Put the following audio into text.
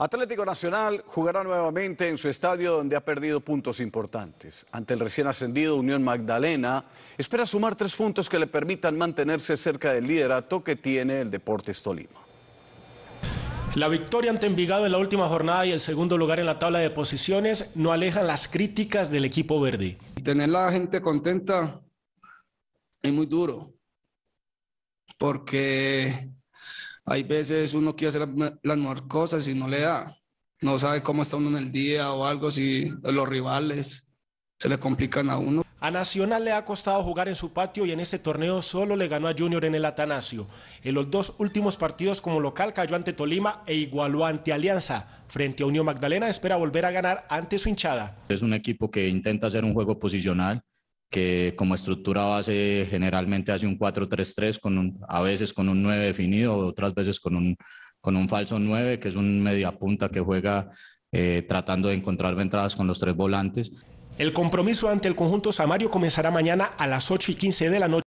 Atlético Nacional jugará nuevamente en su estadio donde ha perdido puntos importantes. Ante el recién ascendido Unión Magdalena, espera sumar tres puntos que le permitan mantenerse cerca del liderato que tiene el Deportes Tolima. La victoria ante Envigado en la última jornada y el segundo lugar en la tabla de posiciones no alejan las críticas del equipo verde. Tener la gente contenta es muy duro, porque hay veces uno quiere hacer las mejores cosas y no le da. No sabe cómo está uno en el día o algo, si los rivales se le complican a uno. A Nacional le ha costado jugar en su patio y en este torneo solo le ganó a Junior en el Atanasio. En los dos últimos partidos como local cayó ante Tolima e igualó ante Alianza. Frente a Unión Magdalena espera volver a ganar ante su hinchada. Es un equipo que intenta hacer un juego posicional, que como estructura base generalmente hace un 4-3-3, con a veces con un 9 definido, otras veces con un, con un falso 9, que es un mediapunta que juega eh, tratando de encontrar ventajas con los tres volantes. El compromiso ante el conjunto Samario comenzará mañana a las 8 y 15 de la noche.